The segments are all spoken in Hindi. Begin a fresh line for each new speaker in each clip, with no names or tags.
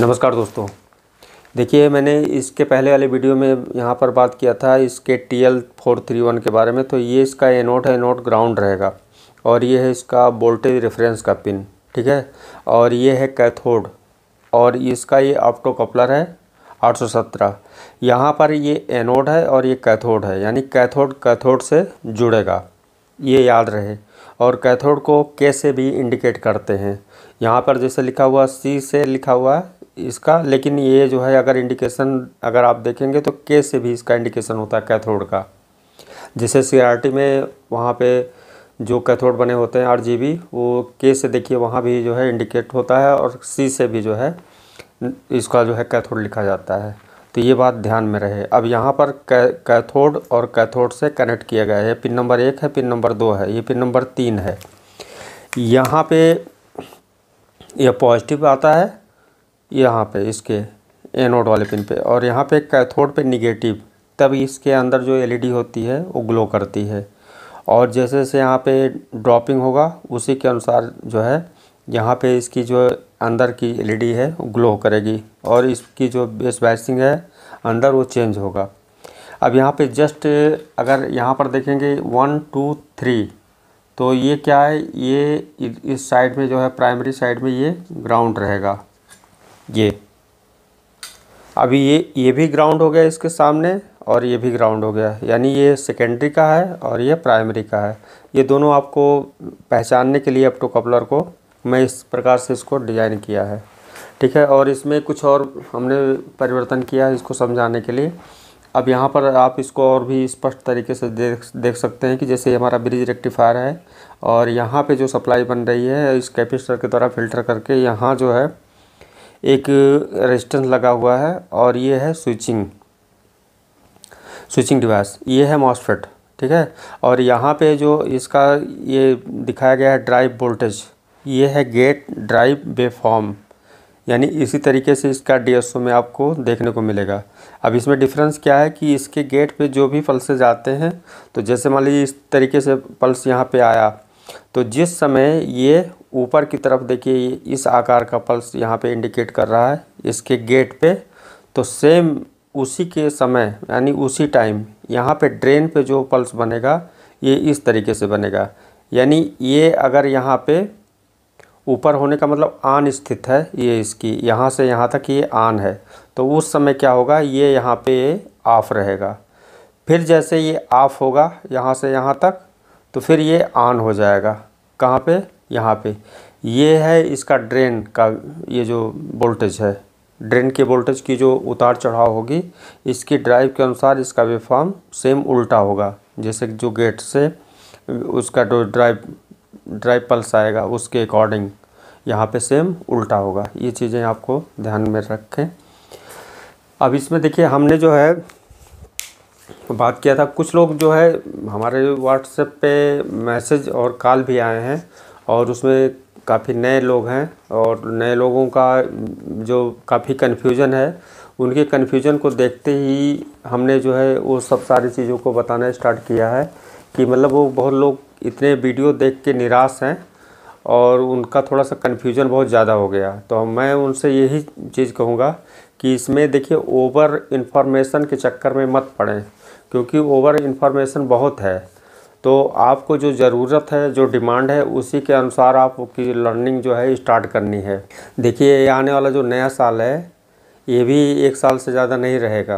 नमस्कार दोस्तों देखिए मैंने इसके पहले वाले वीडियो में यहाँ पर बात किया था इसके T L four three one के बारे में तो ये इसका एनोट एनोट ग्राउंड रहेगा और ये है इसका वोल्टेज रेफरेंस का पिन ठीक है और ये है कैथोड और इसका ये ऑप्टो कपलर है 817 यहाँ पर ये एनोड है और ये कैथोड है यानी कैथोड कैथोड से जुड़ेगा ये याद रहे और कैथोड को कैसे भी इंडिकेट करते हैं यहाँ पर जैसे लिखा हुआ सी से लिखा हुआ है इसका लेकिन ये जो है अगर इंडिकेशन अगर आप देखेंगे तो के से भी इसका इंडिकेशन होता है कैथोड का जैसे सी में वहाँ पे जो कैथोड बने होते हैं आर वो के से देखिए वहाँ भी जो है इंडिकेट होता है और सी से भी जो है इसका जो है कैथोड लिखा जाता है तो ये बात ध्यान में रहे अब यहाँ पर कैथोड और कैथोड से कनेक्ट किया गया है पिन नंबर एक है पिन नंबर दो है ये पिन नंबर तीन है यहाँ पे यह पॉजिटिव आता है यहाँ पे इसके एनोड वाले पिन पे और यहाँ पे कैथोड पे निगेटिव तब इसके अंदर जो एलईडी e होती है वो ग्लो करती है और जैसे जैसे यहाँ पे ड्रॉपिंग होगा उसी के अनुसार जो है यहाँ पे इसकी जो अंदर की एलईडी e है वो ग्लो करेगी और इसकी जो बेस बैसिंग है अंदर वो चेंज होगा अब यहाँ पे जस्ट अगर यहाँ पर देखेंगे वन टू थ्री तो ये क्या है ये इस साइड में जो है प्राइमरी साइड में ये ग्राउंड रहेगा ये अभी ये ये भी ग्राउंड हो गया इसके सामने और ये भी ग्राउंड हो गया यानी ये सेकेंडरी का है और ये प्राइमरी का है ये दोनों आपको पहचानने के लिए अपटो कपलर को मैं इस प्रकार से इसको डिज़ाइन किया है ठीक है और इसमें कुछ और हमने परिवर्तन किया है इसको समझाने के लिए अब यहाँ पर आप इसको और भी स्पष्ट तरीके से देख देख सकते हैं कि जैसे हमारा ब्रिज रेक्टिफायर है और यहाँ पे जो सप्लाई बन रही है इस कैपेसिटर के द्वारा फिल्टर करके यहाँ जो है एक रेजिस्टेंस लगा हुआ है और ये है स्विचिंग स्विचिंग डिवाइस ये है मॉसफेट ठीक है और यहाँ पे जो इसका ये दिखाया गया है ड्राइव वोल्टेज ये है गेट ड्राइव वेफॉर्म यानी इसी तरीके से इसका डीएसओ में आपको देखने को मिलेगा अब इसमें डिफरेंस क्या है कि इसके गेट पे जो भी पल्स आते हैं तो जैसे मान लीजिए इस तरीके से पल्स यहाँ पे आया तो जिस समय ये ऊपर की तरफ देखिए इस आकार का पल्स यहाँ पे इंडिकेट कर रहा है इसके गेट पे तो सेम उसी के समय यानी उसी टाइम यहाँ पे ड्रेन पे जो पल्स बनेगा ये इस तरीके से बनेगा यानी ये अगर यहाँ पे ऊपर होने का मतलब आन स्थित है ये इसकी यहाँ से यहाँ तक ये आन है तो उस समय क्या होगा ये यहाँ पे ऑफ रहेगा फिर जैसे ये ऑफ होगा यहाँ से यहाँ तक तो फिर ये ऑन हो जाएगा कहाँ पे यहाँ पे ये है इसका ड्रेन का ये जो वोल्टेज है ड्रेन के वोल्टेज की जो उतार चढ़ाव होगी इसकी ड्राइव के अनुसार इसका वेफॉर्म सेम उल्टा होगा जैसे जो गेट से उसका जो ड्राइव ड्राइव पल्स आएगा उसके अकॉर्डिंग यहाँ पे सेम उल्टा होगा ये चीज़ें आपको ध्यान में रखें अब इसमें देखिए हमने जो है बात किया था कुछ लोग जो है हमारे व्हाट्सएप पे मैसेज और कॉल भी आए हैं और उसमें काफ़ी नए लोग हैं और नए लोगों का जो काफ़ी कन्फ्यूजन है उनके कन्फ्यूजन को देखते ही हमने जो है वो सब सारी चीज़ों को बताना स्टार्ट किया है कि मतलब वो बहुत लोग इतने वीडियो देख के निराश हैं और उनका थोड़ा सा कन्फ्यूजन बहुत ज़्यादा हो गया तो मैं उनसे यही चीज़ कहूँगा कि इसमें देखिए ओवर इन्फॉर्मेशन के चक्कर में मत पड़ें क्योंकि ओवर इन्फॉर्मेशन बहुत है तो आपको जो ज़रूरत है जो डिमांड है उसी के अनुसार आपकी लर्निंग जो है स्टार्ट करनी है देखिए आने वाला जो नया साल है ये भी एक साल से ज़्यादा नहीं रहेगा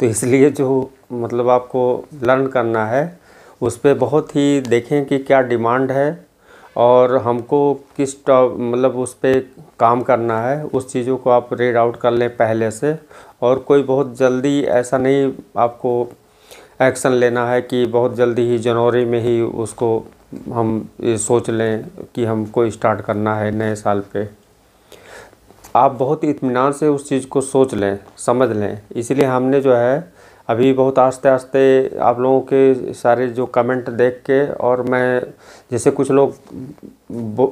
तो इसलिए जो मतलब आपको लर्न करना है उस पर बहुत ही देखें कि क्या डिमांड है और हमको किस मतलब उस पर काम करना है उस चीज़ों को आप रेड आउट कर लें पहले से और कोई बहुत जल्दी ऐसा नहीं आपको एक्शन लेना है कि बहुत जल्दी ही जनवरी में ही उसको हम सोच लें कि हमको स्टार्ट करना है नए साल पे आप बहुत इत्मीनान से उस चीज़ को सोच लें समझ लें इसलिए हमने जो है अभी बहुत आस्ते आस्ते आप लोगों के सारे जो कमेंट देख के और मैं जैसे कुछ लोग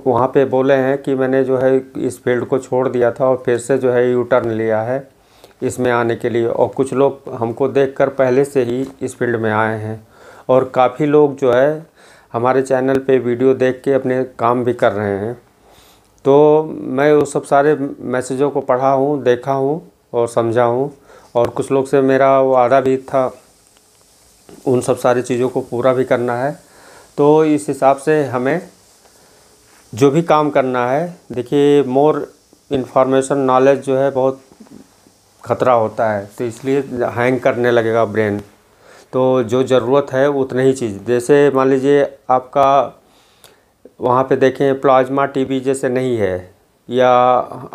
वहाँ पे बोले हैं कि मैंने जो है इस फील्ड को छोड़ दिया था और फिर से जो है यू टर्न लिया है इसमें आने के लिए और कुछ लोग हमको देखकर पहले से ही इस फील्ड में आए हैं और काफ़ी लोग जो है हमारे चैनल पे वीडियो देख के अपने काम भी कर रहे हैं तो मैं वो सब सारे मैसेजों को पढ़ा हूँ देखा हूँ और समझा हूँ और कुछ लोग से मेरा वादा भी था उन सब सारी चीज़ों को पूरा भी करना है तो इस हिसाब से हमें जो भी काम करना है देखिए मोर इन्फॉर्मेशन नॉलेज जो है बहुत खतरा होता है तो इसलिए हैंग करने लगेगा ब्रेन तो जो ज़रूरत है उतनी ही चीज़ जैसे मान लीजिए आपका वहाँ पे देखें प्लाज्मा टीवी जैसे नहीं है या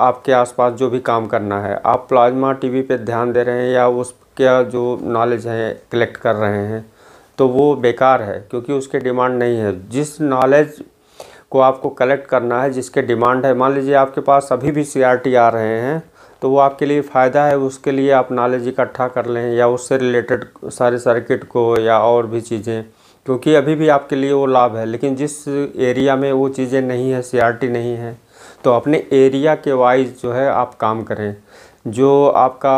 आपके आसपास जो भी काम करना है आप प्लाज्मा टीवी पे ध्यान दे रहे हैं या उसके जो नॉलेज है कलेक्ट कर रहे हैं तो वो बेकार है क्योंकि उसके डिमांड नहीं है जिस नॉलेज को आपको कलेक्ट करना है जिसके डिमांड है मान लीजिए आपके पास अभी भी सी आ रहे हैं तो वो आपके लिए फ़ायदा है उसके लिए आप नॉलेज इकट्ठा कर लें या उससे रिलेटेड सारे सर्किट को या और भी चीज़ें क्योंकि अभी भी आपके लिए वो लाभ है लेकिन जिस एरिया में वो चीज़ें नहीं है सी नहीं है तो अपने एरिया के वाइज जो है आप काम करें जो आपका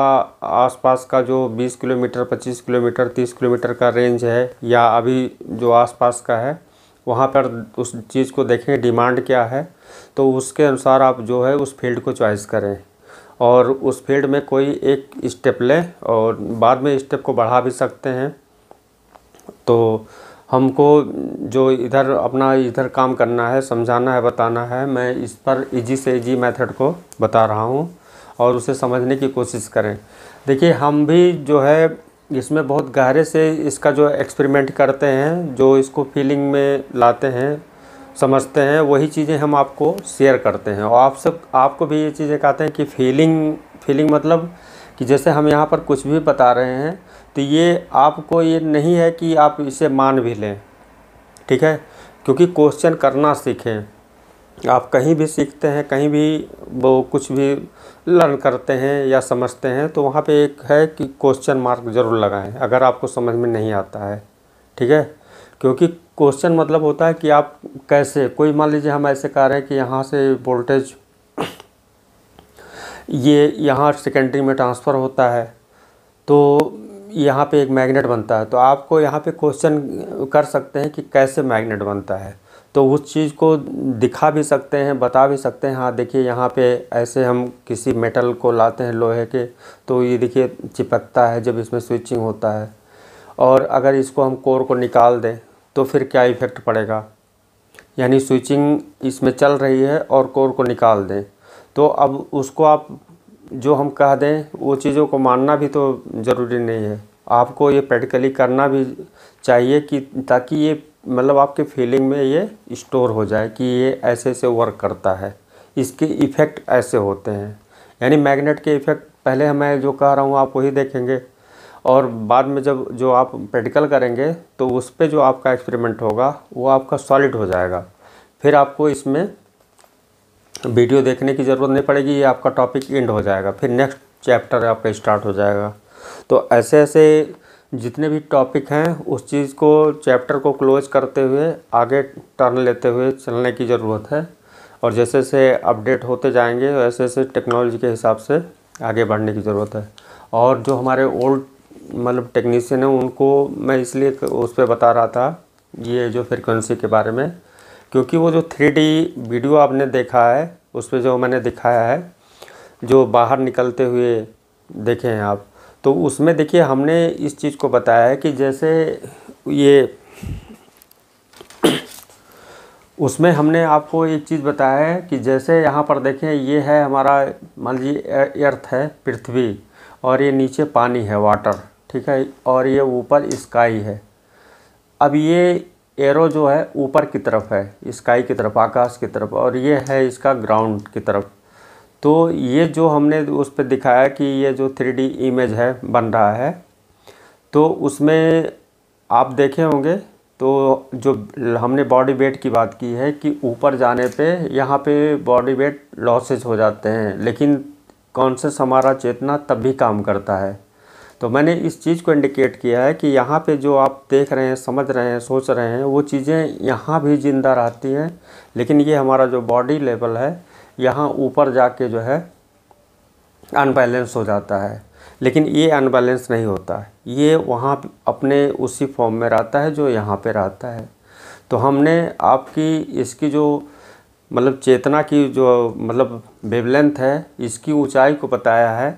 आसपास का जो 20 किलोमीटर 25 किलोमीटर 30 किलोमीटर का रेंज है या अभी जो आसपास का है वहाँ पर उस चीज़ को देखें डिमांड क्या है तो उसके अनुसार आप जो है उस फील्ड को चॉइस करें और उस फील्ड में कोई एक स्टेप लें और बाद में स्टेप को बढ़ा भी सकते हैं तो हमको जो इधर अपना इधर काम करना है समझाना है बताना है मैं इस पर इजी से इजी मेथड को बता रहा हूँ और उसे समझने की कोशिश करें देखिए हम भी जो है इसमें बहुत गहरे से इसका जो एक्सपेरिमेंट करते हैं जो इसको फीलिंग में लाते हैं समझते हैं वही चीज़ें हम आपको शेयर करते हैं और आप सब आपको भी ये चीज़ें कहते हैं कि फीलिंग फीलिंग मतलब कि जैसे हम यहाँ पर कुछ भी बता रहे हैं तो ये आपको ये नहीं है कि आप इसे मान भी लें ठीक है क्योंकि क्वेश्चन करना सीखें आप कहीं भी सीखते हैं कहीं भी वो कुछ भी लर्न करते हैं या समझते हैं तो वहाँ पे एक है कि क्वेश्चन मार्क ज़रूर लगाएं अगर आपको समझ में नहीं आता है ठीक है क्योंकि क्वेश्चन मतलब होता है कि आप कैसे कोई मान लीजिए हम ऐसे कह रहे हैं कि यहाँ से वोल्टेज ये यहाँ सेकेंडरी में ट्रांसफ़र होता है तो यहाँ पे एक मैग्नेट बनता है तो आपको यहाँ पे क्वेश्चन कर सकते हैं कि कैसे मैग्नेट बनता है तो उस चीज़ को दिखा भी सकते हैं बता भी सकते हैं हाँ देखिए यहाँ पे ऐसे हम किसी मेटल को लाते हैं लोहे के तो ये देखिए चिपकता है जब इसमें स्विचिंग होता है और अगर इसको हम कोर को निकाल दें तो फिर क्या इफ़ेक्ट पड़ेगा यानी स्विचिंग इसमें चल रही है और कोर को निकाल दें तो अब उसको आप जो हम कह दें वो चीज़ों को मानना भी तो ज़रूरी नहीं है आपको ये प्रैक्टिकली करना भी चाहिए कि ताकि ये मतलब आपके फीलिंग में ये स्टोर हो जाए कि ये ऐसे ऐसे वर्क करता है इसके इफ़ेक्ट ऐसे होते हैं यानी मैग्नेट के इफ़ेक्ट पहले मैं जो कह रहा हूँ आप वही देखेंगे और बाद में जब जो आप प्रैक्टिकल करेंगे तो उस पर जो आपका एक्सपेरिमेंट होगा वो आपका सॉलिड हो जाएगा फिर आपको इसमें वीडियो देखने की ज़रूरत नहीं पड़ेगी ये आपका टॉपिक एंड हो जाएगा फिर नेक्स्ट चैप्टर आपका स्टार्ट हो जाएगा तो ऐसे ऐसे जितने भी टॉपिक हैं उस चीज़ को चैप्टर को क्लोज करते हुए आगे टर्न लेते हुए चलने की ज़रूरत है और जैसे जैसे अपडेट होते जाएंगे वैसे ऐसे टेक्नोलॉजी के हिसाब से आगे बढ़ने की ज़रूरत है और जो हमारे ओल्ड मतलब टेक्नीशियन है उनको मैं इसलिए उस पर बता रहा था ये जो फ्रिक्वेंसी के बारे में क्योंकि वो जो थ्री वीडियो आपने देखा है उस पर जो मैंने दिखाया है जो बाहर निकलते हुए देखे हैं आप तो उसमें देखिए हमने इस चीज़ को बताया है कि जैसे ये उसमें हमने आपको एक चीज़ बताया है कि जैसे यहाँ पर देखें ये है हमारा मान लीजिए अर्थ है पृथ्वी और ये नीचे पानी है वाटर ठीक है और ये ऊपर स्काई है अब ये एरो जो है ऊपर की तरफ है स्काई की तरफ आकाश की तरफ और ये है इसका ग्राउंड की तरफ तो ये जो हमने उस पर दिखाया कि ये जो थ्री इमेज है बन रहा है तो उसमें आप देखे होंगे तो जो हमने बॉडी वेट की बात की है कि ऊपर जाने पे यहाँ पे बॉडी वेट लॉसेज हो जाते हैं लेकिन कॉन्शस हमारा चेतना तब भी काम करता है तो मैंने इस चीज़ को इंडिकेट किया है कि यहाँ पे जो आप देख रहे हैं समझ रहे हैं सोच रहे हैं वो चीज़ें यहाँ भी ज़िंदा रहती हैं लेकिन ये हमारा जो बॉडी लेवल है यहाँ ऊपर जाके जो है अनबैलेंस हो जाता है लेकिन ये अनबैलेंस नहीं होता ये वहाँ अपने उसी फॉर्म में रहता है जो यहाँ पर रहता है तो हमने आपकी इसकी जो मतलब चेतना की जो मतलब वेवलेंथ है इसकी ऊंचाई को बताया है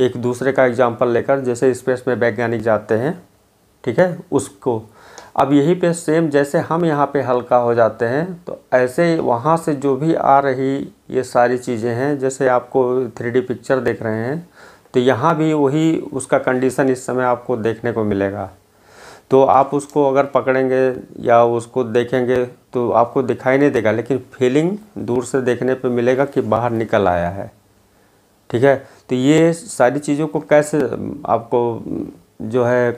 एक दूसरे का एग्जाम्पल लेकर जैसे स्पेस में वैज्ञानिक जाते हैं ठीक है उसको अब यही पे सेम जैसे हम यहाँ पे हल्का हो जाते हैं तो ऐसे वहाँ से जो भी आ रही ये सारी चीज़ें हैं जैसे आपको थ्री पिक्चर देख रहे हैं तो यहाँ भी वही उसका कंडीशन इस समय आपको देखने को मिलेगा तो आप उसको अगर पकड़ेंगे या उसको देखेंगे तो आपको दिखाई नहीं देगा लेकिन फीलिंग दूर से देखने पे मिलेगा कि बाहर निकल आया है ठीक है तो ये सारी चीज़ों को कैसे आपको जो है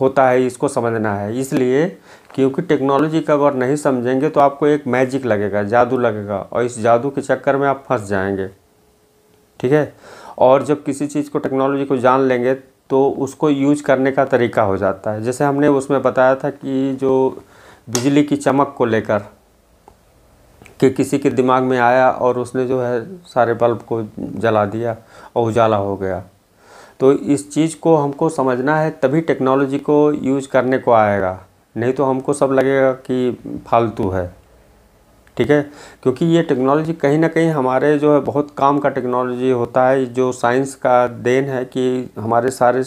होता है इसको समझना है इसलिए क्योंकि टेक्नोलॉजी का अगर नहीं समझेंगे तो आपको एक मैजिक लगेगा जादू लगेगा और इस जादू के चक्कर में आप फंस जाएंगे ठीक है और जब किसी चीज़ को टेक्नोलॉजी को जान लेंगे तो उसको यूज करने का तरीका हो जाता है जैसे हमने उसमें बताया था कि जो बिजली की चमक को लेकर कि किसी के दिमाग में आया और उसने जो है सारे बल्ब को जला दिया और उजाला हो गया तो इस चीज़ को हमको समझना है तभी टेक्नोलॉजी को यूज करने को आएगा नहीं तो हमको सब लगेगा कि फालतू है ठीक है क्योंकि ये टेक्नोलॉजी कहीं ना कहीं हमारे जो है बहुत काम का टेक्नोलॉजी होता है जो साइंस का देन है कि हमारे सारे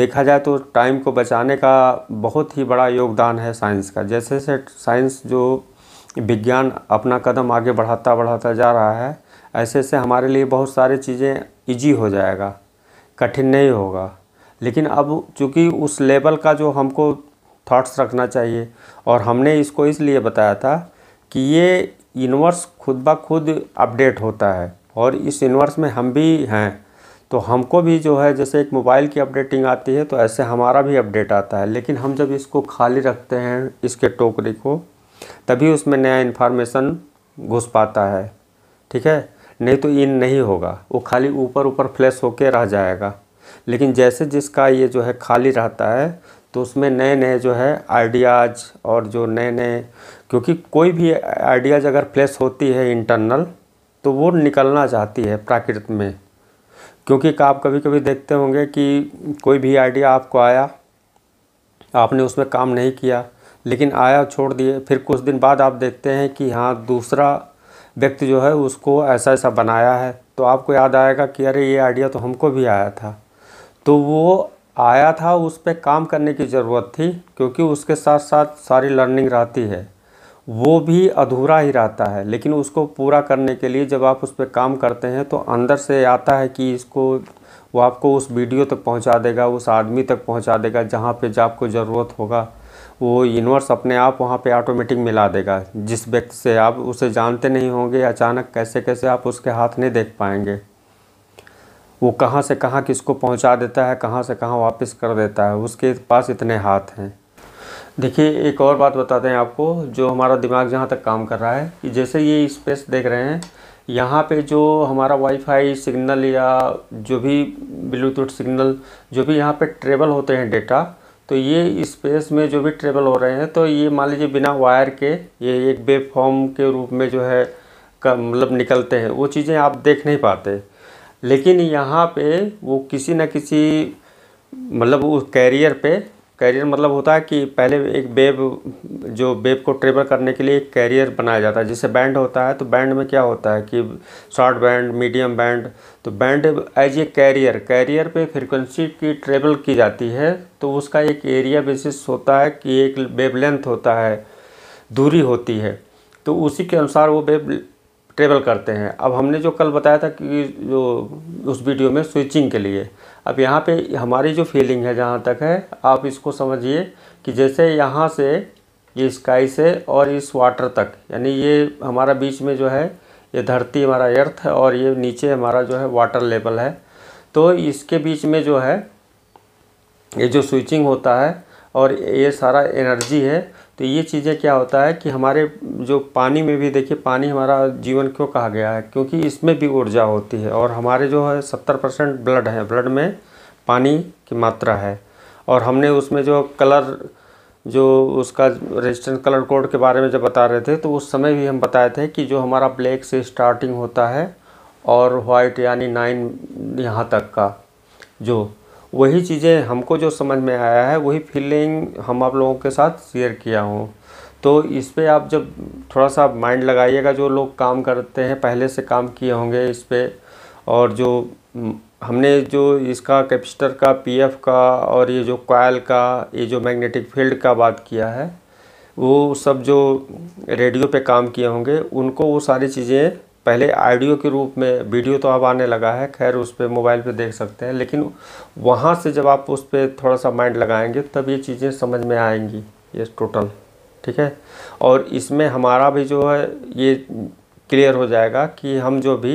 देखा जाए तो टाइम को बचाने का बहुत ही बड़ा योगदान है साइंस का जैसे जैसे साइंस जो विज्ञान अपना कदम आगे बढ़ाता बढ़ाता जा रहा है ऐसे से हमारे लिए बहुत सारी चीज़ें इजी हो जाएगा कठिन नहीं होगा लेकिन अब चूँकि उस लेवल का जो हमको थाट्स रखना चाहिए और हमने इसको इसलिए बताया था कि ये यूनिवर्स खुद ब खुद अपडेट होता है और इस यूनिवर्स में हम भी हैं तो हमको भी जो है जैसे एक मोबाइल की अपडेटिंग आती है तो ऐसे हमारा भी अपडेट आता है लेकिन हम जब इसको खाली रखते हैं इसके टोकरी को तभी उसमें नया इन्फॉर्मेशन घुस पाता है ठीक है नहीं तो इन नहीं होगा वो खाली ऊपर ऊपर फ्लैश होके रह जाएगा लेकिन जैसे जिसका ये जो है खाली रहता है तो उसमें नए नए जो है आइडियाज़ और जो नए नए क्योंकि कोई भी आइडियाज़ अगर फ्लैश होती है इंटरनल तो वो निकलना चाहती है प्राकृत में क्योंकि आप कभी कभी देखते होंगे कि कोई भी आइडिया आपको आया आपने उसमें काम नहीं किया लेकिन आया छोड़ दिए फिर कुछ दिन बाद आप देखते हैं कि हाँ दूसरा व्यक्ति जो है उसको ऐसा ऐसा बनाया है तो आपको याद आएगा कि अरे ये आइडिया तो हमको भी आया था तो वो आया था उस पर काम करने की ज़रूरत थी क्योंकि उसके साथ साथ सारी लर्निंग रहती है वो भी अधूरा ही रहता है लेकिन उसको पूरा करने के लिए जब आप उस पर काम करते हैं तो अंदर से आता है कि इसको वो आपको उस वीडियो तक पहुंचा देगा उस आदमी तक पहुंचा देगा जहाँ पे जो आपको ज़रूरत होगा वो यूनिवर्स अपने आप वहाँ पे ऑटोमेटिक मिला देगा जिस व्यक्ति से आप उसे जानते नहीं होंगे अचानक कैसे कैसे आप उसके हाथ नहीं देख पाएंगे वो कहाँ से कहाँ किसको पहुँचा देता है कहाँ से कहाँ वापस कर देता है उसके पास इतने हाथ हैं देखिए एक और बात बताते हैं आपको जो हमारा दिमाग जहाँ तक काम कर रहा है कि जैसे ये स्पेस देख रहे हैं यहाँ पे जो हमारा वाईफाई सिग्नल या जो भी ब्लूटूथ सिग्नल जो भी यहाँ पे ट्रेवल होते हैं डेटा तो ये स्पेस में जो भी ट्रेवल हो रहे हैं तो ये मान लीजिए बिना वायर के ये एक वेब फॉर्म के रूप में जो है का मतलब निकलते हैं वो चीज़ें आप देख नहीं पाते लेकिन यहाँ पे वो किसी न किसी मतलब उस कैरियर पे कैरियर मतलब होता है कि पहले एक बेब जो बेब को ट्रेवल करने के लिए एक कैरियर बनाया जाता है जैसे बैंड होता है तो बैंड में क्या होता है कि शॉर्ट बैंड मीडियम बैंड तो band as a carrier carrier पे फ्रिक्वेंसी की ट्रेवल की जाती है तो उसका एक एरिया बेसिस होता है कि एक बेब लेंथ होता है दूरी होती है तो उसी के अनुसार वो बेब ट्रेवल करते हैं अब हमने जो कल बताया था कि जो उस वीडियो में स्विचिंग के लिए अब यहाँ पे हमारी जो फीलिंग है जहाँ तक है आप इसको समझिए कि जैसे यहाँ से ये स्काई से और इस वाटर तक यानी ये हमारा बीच में जो है ये धरती हमारा अर्थ है और ये नीचे हमारा जो है वाटर लेवल है तो इसके बीच में जो है ये जो स्विचिंग होता है और ये सारा एनर्जी है तो ये चीज़ें क्या होता है कि हमारे जो पानी में भी देखिए पानी हमारा जीवन क्यों कहा गया है क्योंकि इसमें भी ऊर्जा होती है और हमारे जो है सत्तर परसेंट ब्लड है ब्लड में पानी की मात्रा है और हमने उसमें जो कलर जो उसका रेजिस्टेंट कलर कोड के बारे में जब बता रहे थे तो उस समय भी हम बताए थे कि जो हमारा ब्लैक से स्टार्टिंग होता है और वाइट यानी नाइन यहाँ तक का जो वही चीज़ें हमको जो समझ में आया है वही फीलिंग हम आप लोगों के साथ शेयर किया हूँ तो इस पर आप जब थोड़ा सा माइंड लगाइएगा जो लोग काम करते हैं पहले से काम किए होंगे इस पर और जो हमने जो इसका कैपेसिटर का पीएफ का और ये जो कॉयल का ये जो मैग्नेटिक फील्ड का बात किया है वो सब जो रेडियो पे काम किए होंगे उनको वो सारी चीज़ें पहले ऑडियो के रूप में वीडियो तो अब आने लगा है खैर उस पर मोबाइल पे देख सकते हैं लेकिन वहाँ से जब आप उस पर थोड़ा सा माइंड लगाएंगे तब ये चीज़ें समझ में आएंगी ये टोटल ठीक है और इसमें हमारा भी जो है ये क्लियर हो जाएगा कि हम जो भी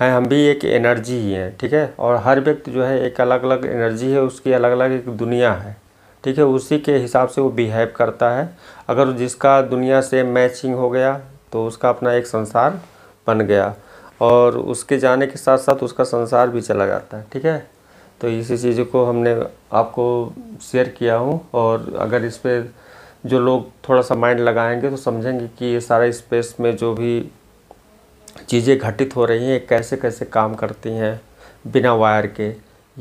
हैं हम भी एक एनर्जी ही हैं ठीक है और हर व्यक्ति जो है एक अलग अलग एनर्जी है उसकी अलग अलग एक दुनिया है ठीक है उसी के हिसाब से वो बिहेव करता है अगर जिसका दुनिया से मैचिंग हो गया तो उसका अपना एक संसार बन गया और उसके जाने के साथ साथ उसका संसार भी चला जाता है ठीक है तो इसी चीज़ को हमने आपको शेयर किया हूँ और अगर इस पर जो लोग थोड़ा सा माइंड लगाएंगे तो समझेंगे कि ये सारा स्पेस में जो भी चीज़ें घटित हो रही हैं कैसे कैसे काम करती हैं बिना वायर के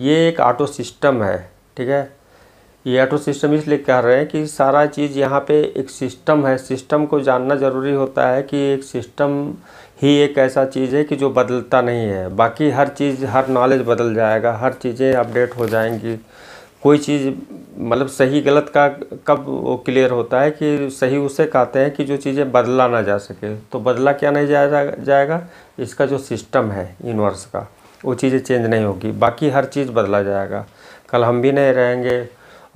ये एक ऑटो सिस्टम है ठीक है ये ऑटो सिस्टम इसलिए कह रहे हैं कि सारा चीज़ यहाँ पे एक सिस्टम है सिस्टम को जानना ज़रूरी होता है कि एक सिस्टम ही एक ऐसा चीज़ है कि जो बदलता नहीं है बाकी हर चीज़ हर नॉलेज बदल जाएगा हर चीज़ें अपडेट हो जाएंगी कोई चीज़ मतलब सही गलत का कब वो क्लियर होता है कि सही उसे कहते हैं कि जो चीज़ें बदला ना जा सके तो बदला क्या नहीं जाया जाएगा इसका जो सिस्टम है यूनिवर्स का वो चीज़ें चेंज नहीं होगी बाकी हर चीज़ बदला जाएगा कल हम भी नहीं रहेंगे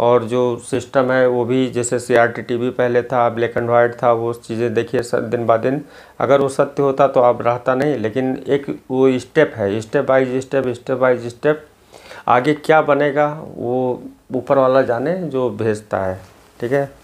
और जो सिस्टम है वो भी जैसे C R T T V पहले था ब्लैक एंड वाइट था वो चीज़ें देखिए दिन बा दिन अगर वो सत्य होता तो आप रहता नहीं लेकिन एक वो स्टेप है step by step step by step आगे क्या बनेगा वो ऊपर वाला जाने जो भेजता है ठीक है